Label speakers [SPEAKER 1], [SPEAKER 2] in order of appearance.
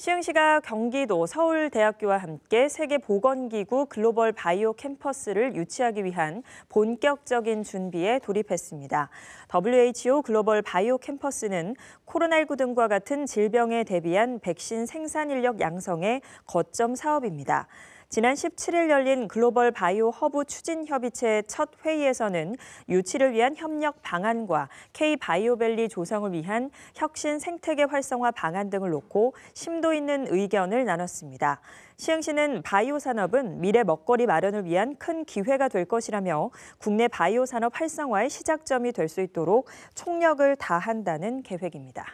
[SPEAKER 1] 시흥시가 경기도 서울대학교와 함께 세계보건기구 글로벌 바이오 캠퍼스를 유치하기 위한 본격적인 준비에 돌입했습니다. WHO 글로벌 바이오 캠퍼스는 코로나19 등과 같은 질병에 대비한 백신 생산 인력 양성의 거점 사업입니다. 지난 17일 열린 글로벌 바이오 허브 추진 협의체 첫 회의에서는 유치를 위한 협력 방안과 K 바이오밸리 조성을 위한 혁신 생태계 활성화 방안 등을 놓고 심도 있는 의견을 나눴습니다. 시흥시는 바이오 산업은 미래 먹거리 마련을 위한 큰 기회가 될 것이라며 국내 바이오 산업 활성화의 시작점이 될 수 있도록 총력을 다한다는 계획입니다.